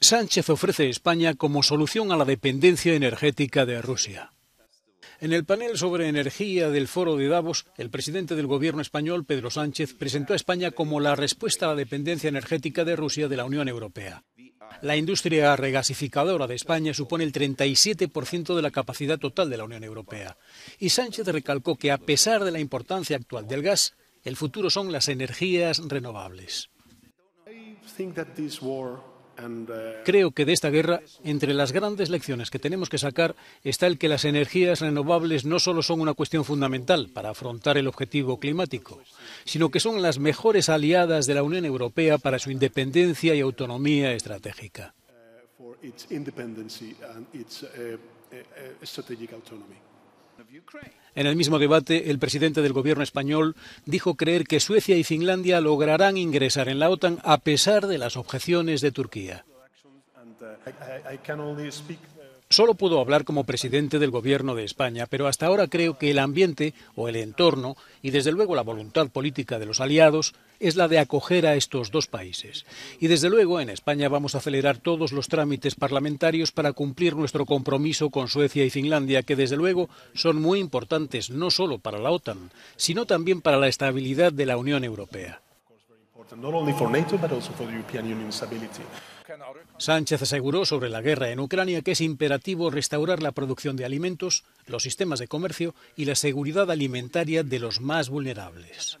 Sánchez ofrece a España como solución a la dependencia energética de Rusia. En el panel sobre energía del foro de Davos, el presidente del gobierno español, Pedro Sánchez, presentó a España como la respuesta a la dependencia energética de Rusia de la Unión Europea. La industria regasificadora de España supone el 37% de la capacidad total de la Unión Europea. Y Sánchez recalcó que, a pesar de la importancia actual del gas, el futuro son las energías renovables. Uh, Creo que de esta guerra, entre las grandes lecciones que tenemos que sacar, está el que las energías renovables no solo son una cuestión fundamental para afrontar el objetivo climático, sino que son las mejores aliadas de la Unión Europea para su independencia y autonomía estratégica. Uh, en el mismo debate, el presidente del gobierno español dijo creer que Suecia y Finlandia lograrán ingresar en la OTAN a pesar de las objeciones de Turquía. Uh, uh, solo puedo hablar como presidente del Gobierno de España, pero hasta ahora creo que el ambiente o el entorno, y desde luego la voluntad política de los aliados, es la de acoger a estos dos países. Y desde luego en España vamos a acelerar todos los trámites parlamentarios para cumplir nuestro compromiso con Suecia y Finlandia, que desde luego son muy importantes no solo para la OTAN, sino también para la estabilidad de la Unión Europea. Sánchez aseguró sobre la guerra en Ucrania que es imperativo restaurar la producción de alimentos, los sistemas de comercio y la seguridad alimentaria de los más vulnerables.